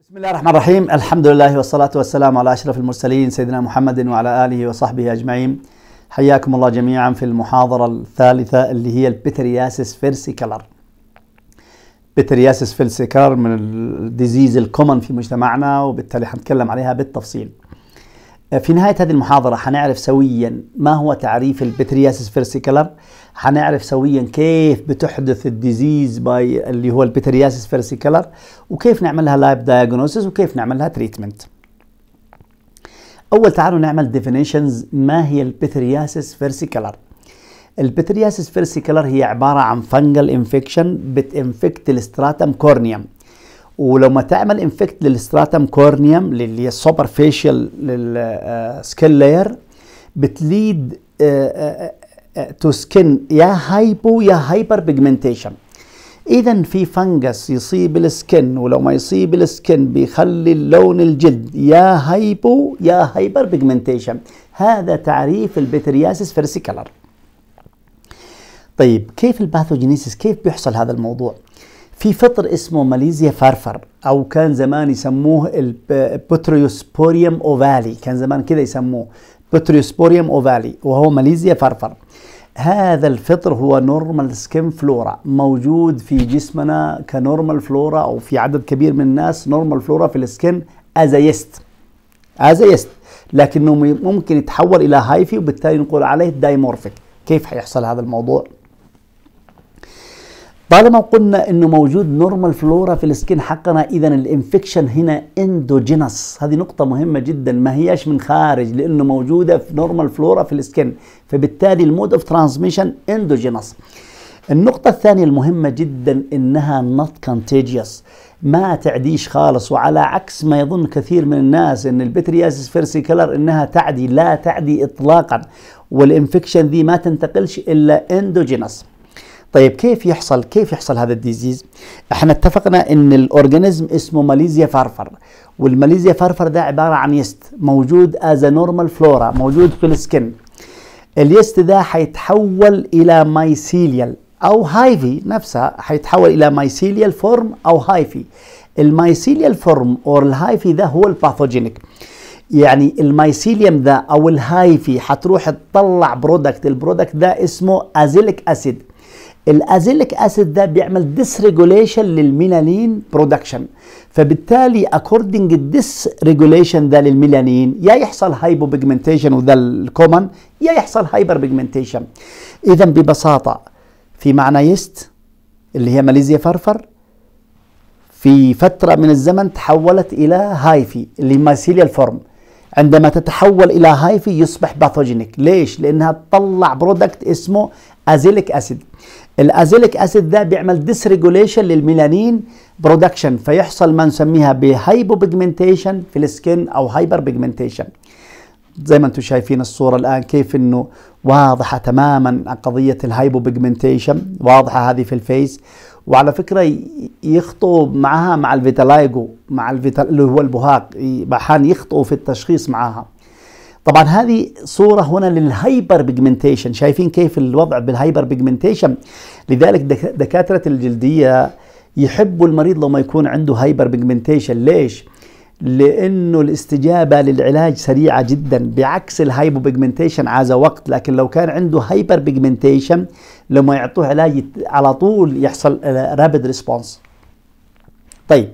بسم الله الرحمن الرحيم الحمد لله والصلاة والسلام على أشرف المرسلين سيدنا محمد وعلى آله وصحبه أجمعين حياكم الله جميعا في المحاضرة الثالثة اللي هي البترياسس فيرسيكلر بترياسس كلر من الديزيز الكومن في مجتمعنا وبالتالي حنتكلم عليها بالتفصيل في نهاية هذه المحاضرة حنعرف سويا ما هو تعريف البترياسيس فيرسيكلر حنعرف سويا كيف بتحدث الديزيز باي اللي هو البترياسيس فيرسيكلر وكيف نعملها لايف دايجنوسيس وكيف نعملها تريتمنت أول تعالوا نعمل ديفينيشنز ما هي البترياسيس فيرسيكلر البترياسيس فيرسيكلر هي عبارة عن فنجل انفكشن بتنفكت الستراتم كورنيوم ولما تعمل انفكت للستراتم كورنيوم السوبر فيشيال للسكن لاير بتليد تو آه، سكن آه، آه، يا هايبو يا هايبر بيجمنتيشن اذا في فنجس يصيب السكن ولو ما يصيب السكن بيخلي اللون الجلد يا هايبو يا هايبر بيجمنتيشن هذا تعريف البترياسس فيرسيكلر طيب كيف الباثوجينيسيس كيف بيحصل هذا الموضوع في فطر اسمه ماليزيا فرفر او كان زمان يسموه بوريوم اوفالي كان زمان كذا يسموه بوريوم اوفالي وهو ماليزيا فرفر هذا الفطر هو نورمال سكين فلورا موجود في جسمنا كنورمال فلورا او في عدد كبير من الناس نورمال فلورا في السكن از يست لكنه ممكن يتحول الى هايفي وبالتالي نقول عليه دايمورفيك كيف حيحصل هذا الموضوع طالما قلنا انه موجود نورمال فلورا في السكين حقنا اذا الانفكشن هنا اندوجينس هذه نقطه مهمه جدا ما هياش من خارج لانه موجوده في نورمال فلورا في السكين فبالتالي المود اوف ترانسميشن اندوجينس النقطة الثانية المهمة جدا انها نوت contagious ما تعديش خالص وعلى عكس ما يظن كثير من الناس ان البترياسيس كلر انها تعدي لا تعدي اطلاقا والانفكشن ذي ما تنتقلش الا اندوجينس طيب كيف يحصل كيف يحصل هذا الديزيز احنا اتفقنا ان الاورجانيزم اسمه ماليزيا فارفر والماليزيا فارفر ده عباره عن يست موجود از نورمال فلورا موجود في السكن اليست ده هيتحول الى مايسيليال او هايفي نفسها هيتحول الى مايسيليال فورم او هايفي المايسيليال فورم او الهايفي ده هو الباثوجينيك يعني المايسيليوم ده او الهايفي حتروح تطلع برودكت البرودكت ده اسمه ازيليك اسيد الازيليك اسيد ده بيعمل ديس ريجوليشن للميلانين برودكشن فبالتالي اكوردنج ريجوليشن ده للميلانين يا يحصل هايبو بيجمنتيشن وده الكومن يا يحصل هايبر بيجمنتيشن اذا ببساطه في معنى يست اللي هي ماليزيا فرفر في فتره من الزمن تحولت الى هايفي اللي مايسيليا الفورم عندما تتحول الى هايفي يصبح باثوجينيك ليش لانها تطلع برودكت اسمه ازيليك اسيد الازيليك اسيد ده بيعمل ديس ريجوليشن للميلانين برودكشن فيحصل ما نسميها بهايبو بيجمنتيشن في السكن او هايبر بيجمنتيشن زي ما انتم شايفين الصوره الان كيف انه واضحه تماما قضيه الهايبو بيجمنتيشن واضحه هذه في الفيس وعلى فكره يخطوا معها مع الفيتالايجو مع الفيتال اللي هو البهاق احيانا يخطئوا في التشخيص معها طبعا هذه صورة هنا للهايبر بيجمنتيشن شايفين كيف الوضع بالهايبر بيجمنتيشن لذلك دكاترة الجلدية يحبوا المريض لما يكون عنده هايبر بيجمنتيشن ليش؟ لانه الاستجابه للعلاج سريعه جدا بعكس الهايبو بيجمنتيشن عاز وقت لكن لو كان عنده هايبر بيجمنتيشن لما يعطوه علاج على طول يحصل رابد ريسبونس طيب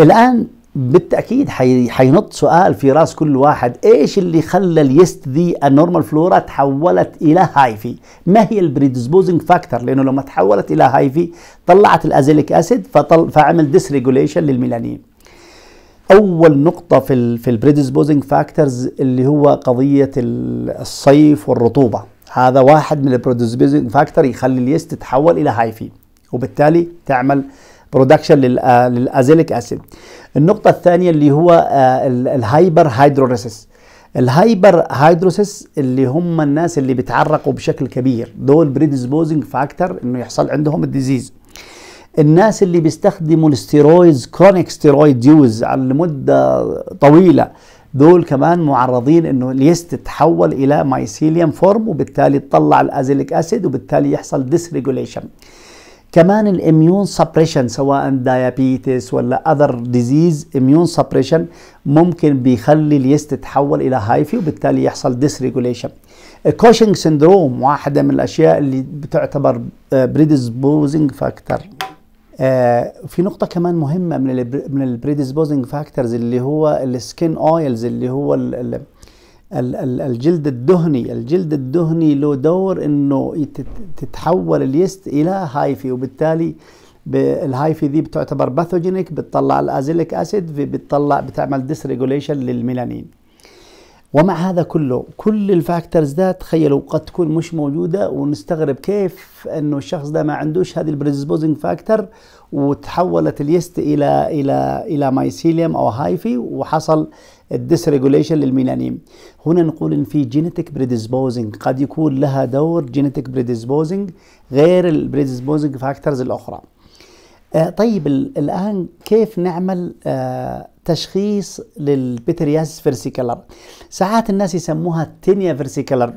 الان بالتاكيد حينط سؤال في راس كل واحد ايش اللي خلى اليست ذي النورمال فلورا تحولت الى هايفي ما هي البريدسبوزنج فاكتور لانه لما تحولت الى هايفي طلعت الازيليك اسيد فطل فعمل ريجوليشن للميلانين اول نقطه في ال في البريدسبوزنج فاكتورز اللي هو قضيه الصيف والرطوبه هذا واحد من البريدسبوزنج فاكتور يخلي اليست تتحول الى هايفي وبالتالي تعمل برودكشن للازيليك اسيد النقطه الثانيه اللي هو الهايبر هيدروريسيس الهايبر هيدروسيس اللي هم الناس اللي بيتعرقوا بشكل كبير دول بريدسبوزنج فاكتور انه يحصل عندهم الديزيز الناس اللي بيستخدموا الستيرويدز كرونيك ستيرويد يوز لمده طويله دول كمان معرضين انه اليست تتحول الى مايسيليوم فورم وبالتالي تطلع الازيليك اسيد وبالتالي يحصل ديسريجوليشن كمان الاميون سبريشن سواء دايابيتس ولا اذر ديزيز اميون سبريشن ممكن بيخلي اليست تتحول الى هايفي وبالتالي يحصل ديسريجوليشن الكوشنج سندروم واحده من الاشياء اللي بتعتبر بريدسبوزنج آه، فاكتور آه في نقطة كمان مهمة من من البريدسبوزنج فاكتورز اللي هو السكين اويلز اللي هو الجلد الدهني الجلد الدهني له دور انه تتحول اليست الى هايفي وبالتالي الهايفي دي بتعتبر باثوجينيك بتطلع الازيليك اسيد بتطلع بتعمل ديسريجوليشن للميلانين ومع هذا كله كل الفاكتورز ده تخيلوا قد تكون مش موجوده ونستغرب كيف انه الشخص ده ما عندوش هذه البريزبوزنج فاكتور وتحولت اليست الى الى الى مايسيليوم او هايفي وحصل الديسريجوليشن للميلانين هنا نقول ان في جينيتك بريديسبوزنج قد يكون لها دور جينيتك بريديسبوزنج غير البريديسبوزنج فاكتورز الاخرى آه، طيب الآن كيف نعمل آه، تشخيص للبترياسيس فيرسيكلر ساعات الناس يسموها تينيا فيرسيكلر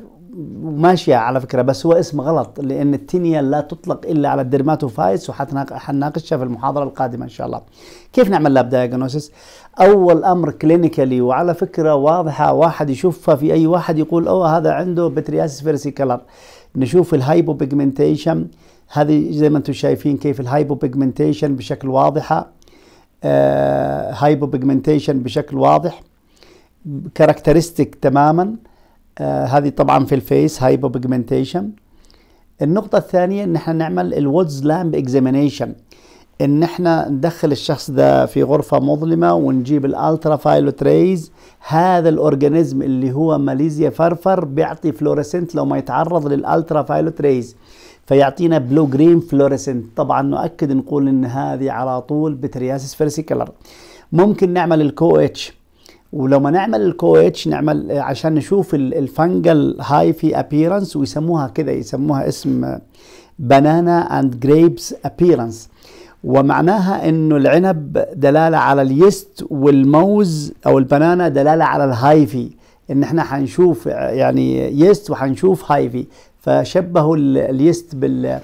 ماشية على فكرة بس هو اسم غلط لأن التينيا لا تطلق إلا على الدرماتوفايس وحنناقشها في المحاضرة القادمة إن شاء الله كيف نعمل لاب دياغنوسيس أول أمر كلينيكالي وعلى فكرة واضحة واحد يشوفها في أي واحد يقول أوه هذا عنده بترياسيس فيرسيكلر نشوف الهايبو بيجمنتيشن هذه زي ما انتم شايفين كيف الهايبو بيجمنتيشن بشكل واضحه آه هايبو بيجمنتيشن بشكل واضح آه، كاركترستيك تماما آه هذه طبعا في الفيس هايبو بيجمنتيشن النقطة الثانية ان احنا نعمل الوودز لامب اكزامينيشن ان احنا ندخل الشخص ده في غرفة مظلمة ونجيب الالترا فايلوت ريز هذا الاورجانيزم اللي هو ماليزيا فرفر بيعطي فلوريسنت لو ما يتعرض للالترا فايلوت ريز فيعطينا بلو جرين فلوريسنت طبعا نؤكد نقول ان هذه على طول بترياسس فيرسيكلر ممكن نعمل الكو اتش ولما نعمل الكو اتش نعمل عشان نشوف الفنجل هاي في ابييرنس ويسموها كده يسموها اسم بنانا اند جريبس ابييرنس ومعناها انه العنب دلاله على اليست والموز او البنانه دلاله على الهايفي ان احنا حنشوف يعني يست وحنشوف هايفي فشبهوا اليست بال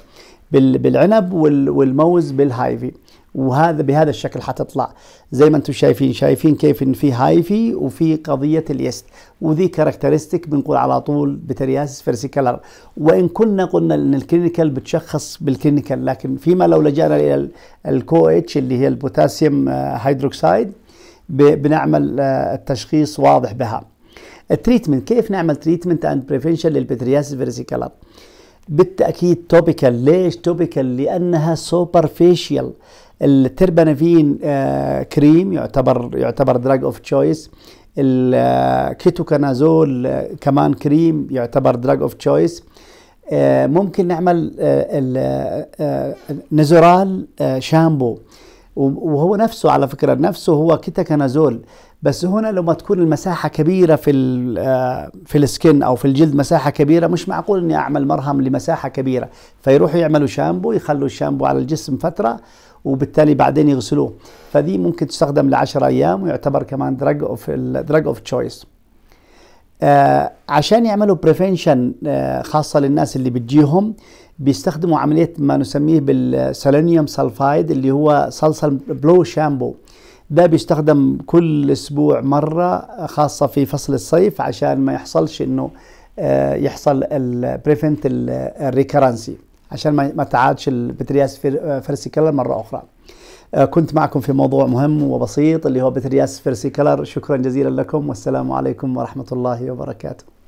بالعنب والموز بالهايفي وهذا بهذا الشكل حتطلع زي ما انتم شايفين شايفين كيف ان في هايفي وفي قضيه اليست وذي كاركترستيك بنقول على طول بترياسس فيرسيكلر وان كنا قلنا ان الكلينيكال بتشخص بالكلينيكال لكن فيما لو لجانا الى الكو اتش اللي هي البوتاسيوم آه، هيدروكسيد بنعمل آه، التشخيص واضح بها التريتمنت كيف نعمل تريتمنت اند بريفنشن للبترياسس فيرسيكلر بالتاكيد توبيكال ليش توبيكال لانها سوبرفيشيال التربانافين كريم يعتبر يعتبر دراج اوف تشويس الكيتوكانازول كمان كريم يعتبر دراج اوف تشويس ممكن نعمل آه، آه، آه، نزورال شامبو وهو نفسه على فكره نفسه هو كيتاكانازول بس هنا لما تكون المساحه كبيره في آه، في السكن او في الجلد مساحه كبيره مش معقول اني اعمل مرهم لمساحه كبيره فيروحوا يعملوا شامبو يخلوا الشامبو على الجسم فتره وبالتالي بعدين يغسلوه فدي ممكن تستخدم لعشر ايام ويعتبر كمان دراج اوف دراج اوف تشويس عشان يعملوا بريفنشن آه، خاصه للناس اللي بتجيهم بيستخدموا عمليه ما نسميه بالسيلينيوم سلفايد اللي هو صلصه بلو شامبو ده بيستخدم كل اسبوع مره خاصه في فصل الصيف عشان ما يحصلش انه آه، يحصل البريفنت الريكرنسي عشان ما تعادش البترياس فيرسيكلر آه، مره اخرى آه، كنت معكم في موضوع مهم وبسيط اللي هو بترياس فيرسيكلر شكرا جزيلا لكم والسلام عليكم ورحمه الله وبركاته